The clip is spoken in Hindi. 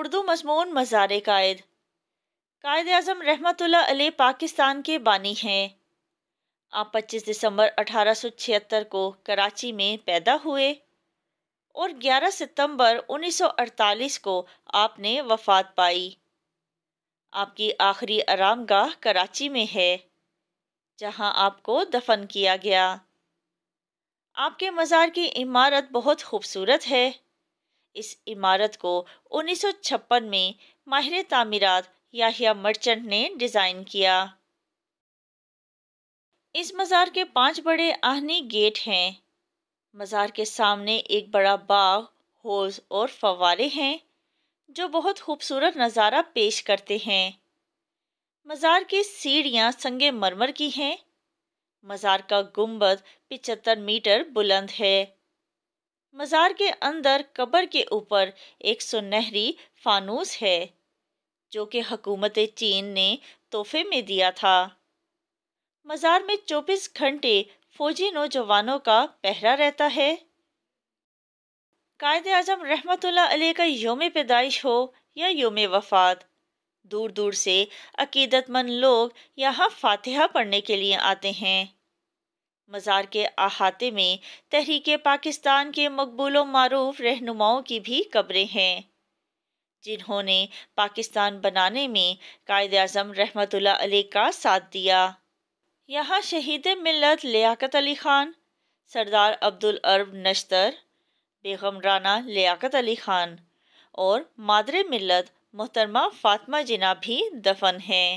उर्दू मजमून मज़ार कायद कायद अजम रहमत आल पाकिस्तान के बानी हैं आप 25 दिसंबर 1876 को कराची में पैदा हुए और 11 सितंबर 1948 को आपने वफात पाई आपकी आखिरी आरामगाह कराची में है जहां आपको दफन किया गया आपके मज़ार की इमारत बहुत खूबसूरत है इस इमारत को 1956 में माहिर तामीरात याहिया मर्चेंट ने डिज़ाइन किया इस मज़ार के पांच बड़े आहनी गेट हैं मज़ार के सामने एक बड़ा बाग होज और फवारे हैं जो बहुत खूबसूरत नज़ारा पेश करते हैं मज़ार की सीढ़ियाँ संगे मरमर की हैं मज़ार का गुम्बद 75 मीटर बुलंद है मज़ार के अंदर कब्र के ऊपर एक सुनहरी फानूस है जो कि हकूमत चीन ने तोहफे में दिया था मज़ार में 24 घंटे फौजी नौजवानों का पहरा रहता है कायद अजम रहमत का योम पैदाइश हो या योम वफात दूर दूर से अकीदतमंद लोग यहाँ फातिहा पढ़ने के लिए आते हैं मज़ार के अहाते में तहरीक पाकिस्तान के मकबूल मरूफ रहनुमाओं की भी कब्रें हैं जिन्होंने पाकिस्तान बनाने में कायद अजम रहमत का साथ दिया यहाँ शहीद मिलत लियाकत अली ख़ान सरदार अब्दुल अरब नश्तर बेगम राना लियाकत अली ख़ान और मादर मिलत मोहतरमा फातमा जिना भी दफन हैं